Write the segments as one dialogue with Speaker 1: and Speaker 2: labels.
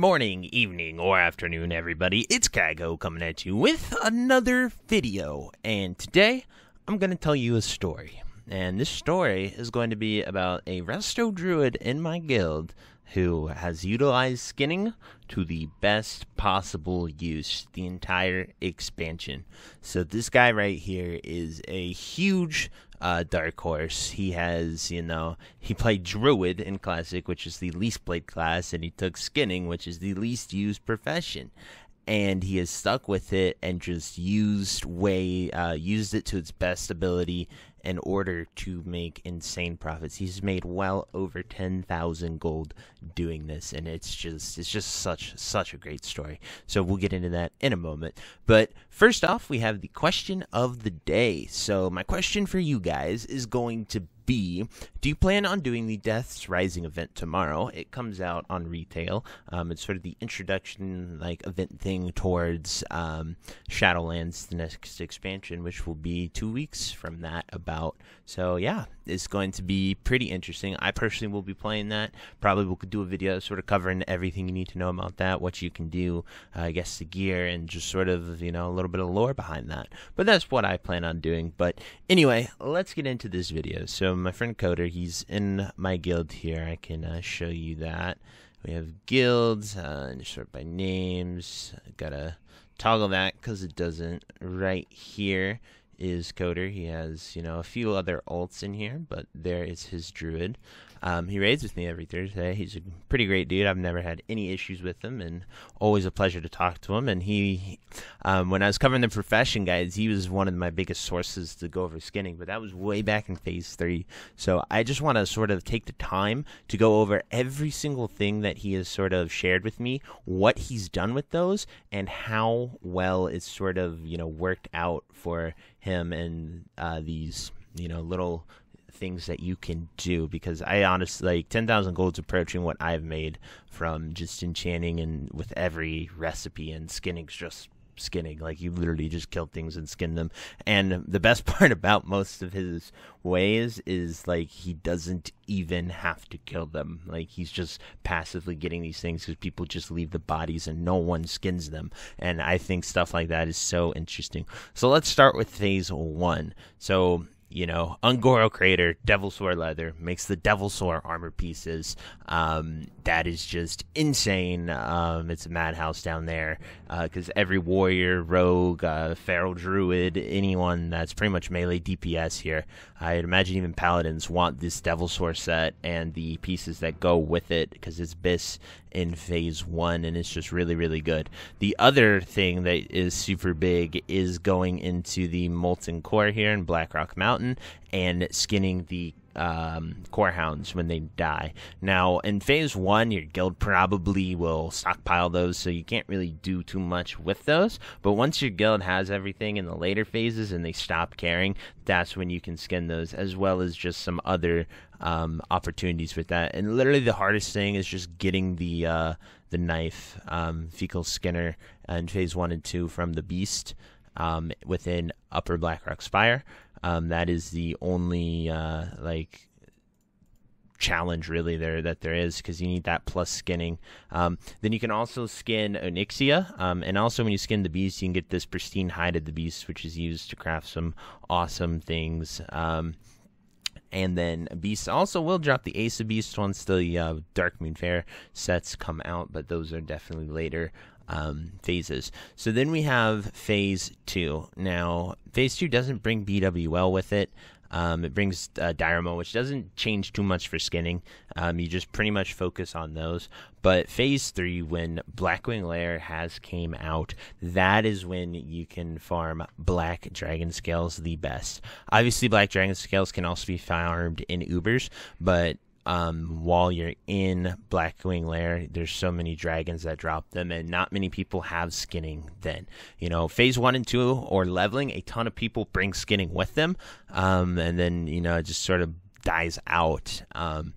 Speaker 1: morning, evening, or afternoon, everybody. It's Kago coming at you with another video. And today, I'm going to tell you a story. And this story is going to be about a resto druid in my guild who has utilized skinning to the best possible use the entire expansion. So this guy right here is a huge uh, dark horse. He has, you know, he played druid in classic, which is the least played class, and he took skinning, which is the least used profession. And he has stuck with it and just used way uh, used it to its best ability in order to make insane profits. He's made well over 10,000 gold doing this and it's just it's just such such a great story. So we'll get into that in a moment. But first off, we have the question of the day. So my question for you guys is going to do you plan on doing the Death's Rising event tomorrow? It comes out on retail. Um, it's sort of the introduction like event thing towards um, Shadowlands, the next expansion, which will be two weeks from that. About so yeah, it's going to be pretty interesting. I personally will be playing that. Probably we will do a video sort of covering everything you need to know about that, what you can do, uh, I guess the gear, and just sort of you know a little bit of lore behind that. But that's what I plan on doing. But anyway, let's get into this video. So um, my friend Coder, he's in my guild here. I can uh, show you that. We have guilds, uh, and sort by names. I've gotta toggle that because it doesn't. Right here is Coder. He has, you know, a few other alts in here, but there is his druid. Um, he raids with me every Thursday. He's a pretty great dude. I've never had any issues with him, and always a pleasure to talk to him. And he, um, when I was covering the profession guides, he was one of my biggest sources to go over skinning, but that was way back in phase three. So I just want to sort of take the time to go over every single thing that he has sort of shared with me, what he's done with those, and how well it's sort of, you know, worked out for him and uh, these you know little things that you can do because I honestly like 10,000 golds approaching what I've made from just enchanting and with every recipe and skinning's just skinning like you literally just kill things and skin them and the best part about most of his ways is like he doesn't even have to kill them like he's just passively getting these things because people just leave the bodies and no one skins them and i think stuff like that is so interesting so let's start with phase one so you know, Ungoro Crater, Devil Sword Leather makes the Devil Sword armor pieces. Um, that is just insane. Um, it's a madhouse down there because uh, every warrior, rogue, uh, feral druid, anyone that's pretty much melee DPS here, I'd imagine even paladins want this Devil Sword set and the pieces that go with it because it's bis in phase one and it's just really, really good. The other thing that is super big is going into the Molten Core here in Blackrock Mountain mountain and skinning the um, core hounds when they die. Now, in phase one, your guild probably will stockpile those, so you can't really do too much with those. But once your guild has everything in the later phases and they stop caring, that's when you can skin those, as well as just some other um, opportunities with that. And literally, the hardest thing is just getting the uh, the knife um, fecal skinner in phase one and two from the beast um, within Upper Blackrock Spire. Um, that is the only uh, like challenge really there that there is because you need that plus skinning. Um, then you can also skin Onyxia, um, and also when you skin the beast, you can get this pristine hide of the beast, which is used to craft some awesome things. Um, and then beasts also will drop the Ace of Beast once the uh, Dark Moon Fair sets come out, but those are definitely later um, phases. So then we have phase two. Now, phase two doesn't bring BWL with it. Um, it brings uh, which doesn't change too much for skinning. Um, you just pretty much focus on those. But phase three, when Blackwing Lair has came out, that is when you can farm Black Dragon Scales the best. Obviously, Black Dragon Scales can also be farmed in Ubers, but um, while you're in Blackwing Lair, there's so many dragons that drop them, and not many people have skinning then. You know, phase one and two or leveling, a ton of people bring skinning with them, um, and then, you know, it just sort of dies out. Um,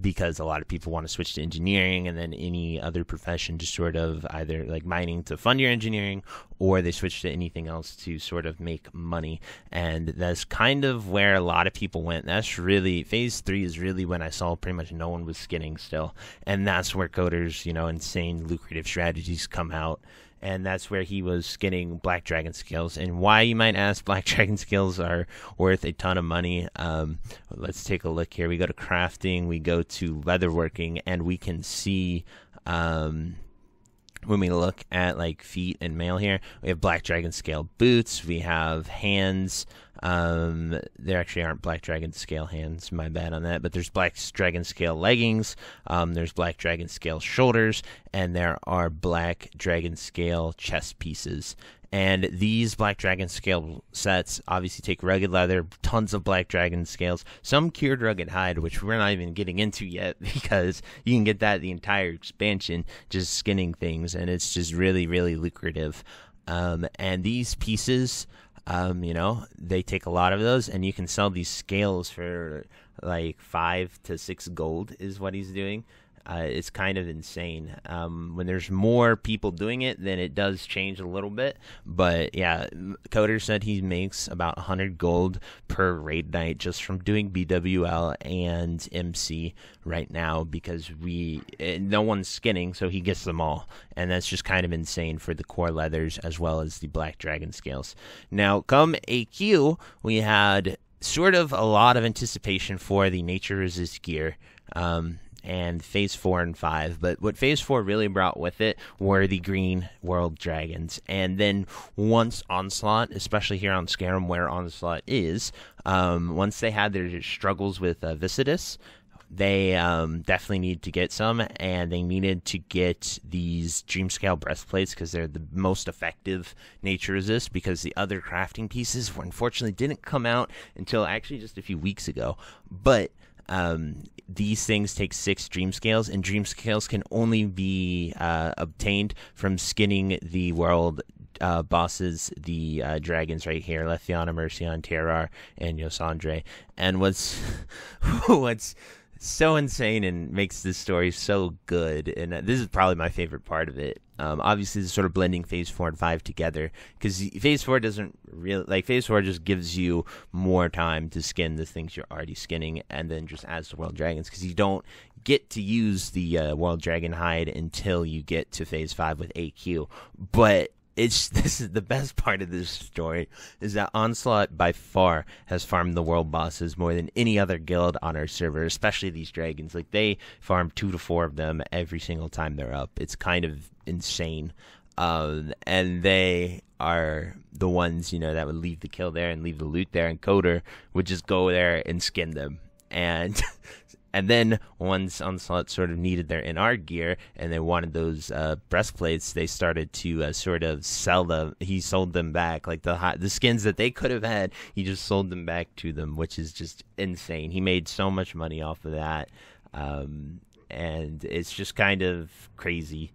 Speaker 1: because a lot of people want to switch to engineering and then any other profession to sort of either like mining to fund your engineering or they switch to anything else to sort of make money. And that's kind of where a lot of people went. That's really phase three is really when I saw pretty much no one was skinning still. And that's where coders, you know, insane lucrative strategies come out and that's where he was getting Black Dragon skills. And why you might ask, Black Dragon skills are worth a ton of money. Um, let's take a look here. We go to crafting, we go to leatherworking, and we can see. Um, when we look at like feet and mail here, we have black dragon scale boots, we have hands, um, there actually aren't black dragon scale hands. My bad on that. But there's black dragon scale leggings. Um, there's black dragon scale shoulders, and there are black dragon scale chest pieces. And these black dragon scale sets obviously take rugged leather, tons of black dragon scales, some cured rugged hide, which we're not even getting into yet because you can get that the entire expansion just skinning things, and it's just really, really lucrative. Um, and these pieces um, you know, they take a lot of those, and you can sell these scales for like five to six gold is what he's doing. Uh, it's kind of insane. Um, when there's more people doing it, then it does change a little bit. But yeah, Coder said he makes about 100 gold per raid night just from doing BWL and MC right now because we eh, no one's skinning, so he gets them all, and that's just kind of insane for the core leathers as well as the Black Dragon scales. Now, come AQ, we had sort of a lot of anticipation for the Nature Resist gear. Um, and Phase 4 and 5. But what Phase 4 really brought with it were the green world dragons. And then once Onslaught, especially here on Scarum where Onslaught is, um, once they had their struggles with uh, Visidus, they um, definitely need to get some, and they needed to get these Dreamscale breastplates because they're the most effective nature resist. Because the other crafting pieces, were, unfortunately, didn't come out until actually just a few weeks ago. But um, these things take six dream scales, and dream scales can only be uh, obtained from skinning the world uh, bosses, the uh, dragons right here, Lethiana, Mercian, Terrar, and Yosandre. And what's what's so insane and makes this story so good, and uh, this is probably my favorite part of it, um, obviously, this sort of blending phase four and five together because phase four doesn't really like phase four just gives you more time to skin the things you're already skinning, and then just adds the world dragons because you don't get to use the uh, world dragon hide until you get to phase five with AQ. But it's this is the best part of this story is that Onslaught by far has farmed the world bosses more than any other guild on our server, especially these dragons. Like they farm two to four of them every single time they're up. It's kind of insane. Um, and they are the ones you know that would leave the kill there and leave the loot there, and Coder would just go there and skin them. And And then once Onslaught sort of needed their NR gear and they wanted those uh, breastplates, they started to uh, sort of sell them. He sold them back, like the hot, the skins that they could have had. He just sold them back to them, which is just insane. He made so much money off of that, um, and it's just kind of crazy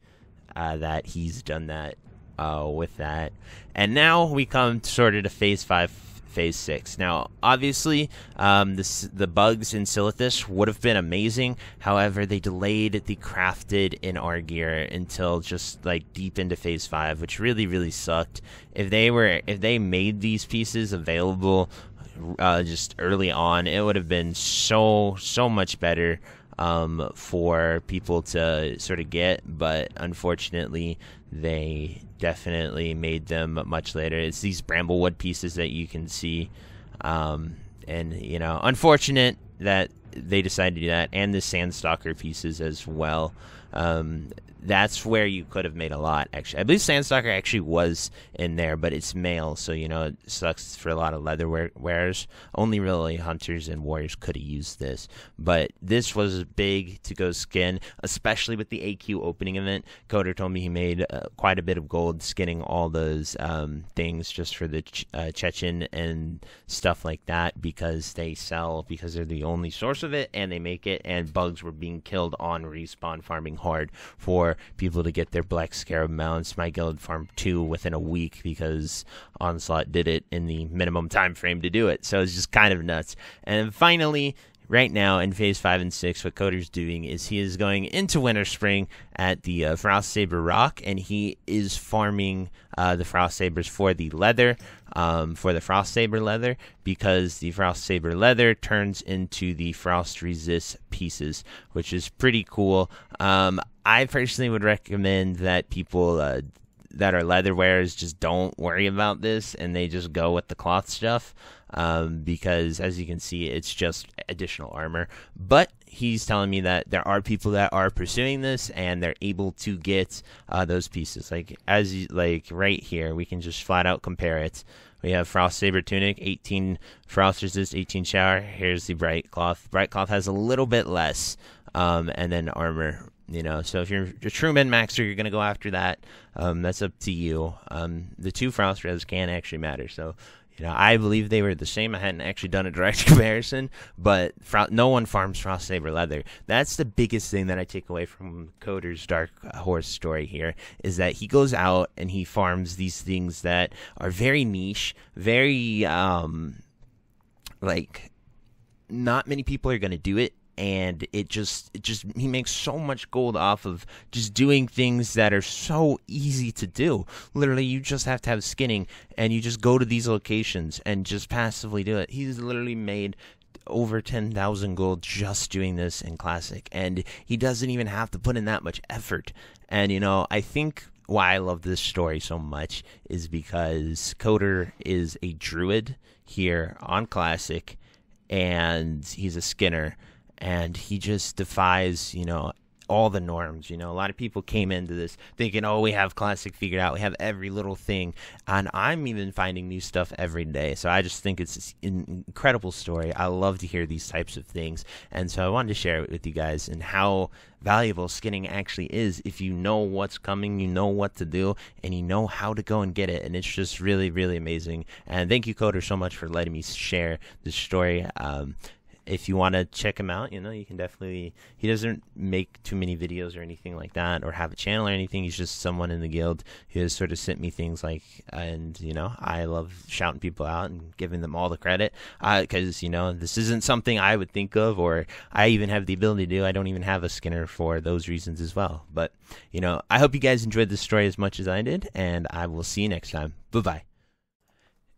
Speaker 1: uh, that he's done that uh, with that. And now we come sort of to Phase Five Phase Six. Now, obviously, um, this, the bugs in Silithus would have been amazing. However, they delayed the crafted in our gear until just like deep into Phase Five, which really really sucked. If they were if they made these pieces available uh, just early on, it would have been so so much better um, for people to sort of get, but unfortunately, they definitely made them much later. It's these bramblewood pieces that you can see, um, and you know, unfortunate that they decided to do that, and the sandstalker pieces as well. Um, that's where you could have made a lot actually. I believe Sandstalker actually was in there, but it's male, so you know it sucks for a lot of leather wares. wearers. Only really hunters and warriors could have used this, but this was big to go skin, especially with the AQ opening event. Coder told me he made uh, quite a bit of gold skinning all those um, things just for the Ch- uh, Chechen and stuff like that because they sell because they're the only source of it and they make it, and bugs were being killed on respawn farming hard for people to get their Black Scarab mounts. My guild farmed two within a week because Onslaught did it in the minimum time frame to do it. So it's just kind of nuts. And finally, right now in phase five and six, what Coder's doing is he is going into winter spring at the uh, Frost Saber Rock, and he is farming uh, the Frost Sabers for the leather, um, for the Frost Saber leather, because the Frost Saber leather turns into the Frost Resist pieces, which is pretty cool. Um, I personally would recommend that people. Uh, that are leather wearers just don't worry about this and they just go with the cloth stuff um, because as you can see, it's just additional armor. But he's telling me that there are people that are pursuing this and they're able to get uh, those pieces. Like as you, like right here, we can just flat out compare it. We have Frost Saber Tunic, 18 Frost Resist, 18 Shower. Here's the Bright Cloth. Bright Cloth has a little bit less, um, and then armor. You know, so if you're a true min maxer, you're going to go after that. Um, that's up to you. Um, the two Frost Res can actually matter. So you know, I believe they were the same. I hadn't actually done a direct comparison, but fr- no one farms Frost Saber leather. That's the biggest thing that I take away from Coder's Dark Horse story here is that he goes out and he farms these things that are very niche, very um, like not many people are going to do it and it just it just he makes so much gold off of just doing things that are so easy to do. Literally, you just have to have skinning and you just go to these locations and just passively do it. He's literally made over 10,000 gold just doing this in classic and he doesn't even have to put in that much effort. And you know, I think why I love this story so much is because Coder is a druid here on classic and he's a skinner and he just defies you know all the norms you know a lot of people came into this thinking oh we have classic figured out we have every little thing and i'm even finding new stuff every day so i just think it's an incredible story i love to hear these types of things and so i wanted to share it with you guys and how valuable skinning actually is if you know what's coming you know what to do and you know how to go and get it and it's just really really amazing and thank you coder so much for letting me share this story um, if you want to check him out, you know, you can definitely. He doesn't make too many videos or anything like that, or have a channel or anything. He's just someone in the guild who has sort of sent me things like, and you know, I love shouting people out and giving them all the credit because uh, you know this isn't something I would think of, or I even have the ability to do. I don't even have a Skinner for those reasons as well. But you know, I hope you guys enjoyed this story as much as I did, and I will see you next time. Bye bye.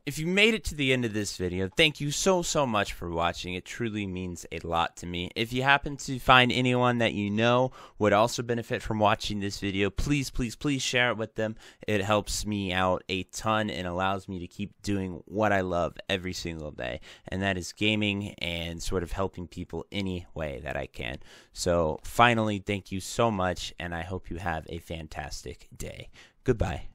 Speaker 1: If you made it to the end of this video, thank you so, so much for watching. It truly means a lot to me. If you happen to find anyone that you know would also benefit from watching this video, please, please, please share it with them. It helps me out a ton and allows me to keep doing what I love every single day, and that is gaming and sort of helping people any way that I can. So, finally, thank you so much, and I hope you have a fantastic day. Goodbye.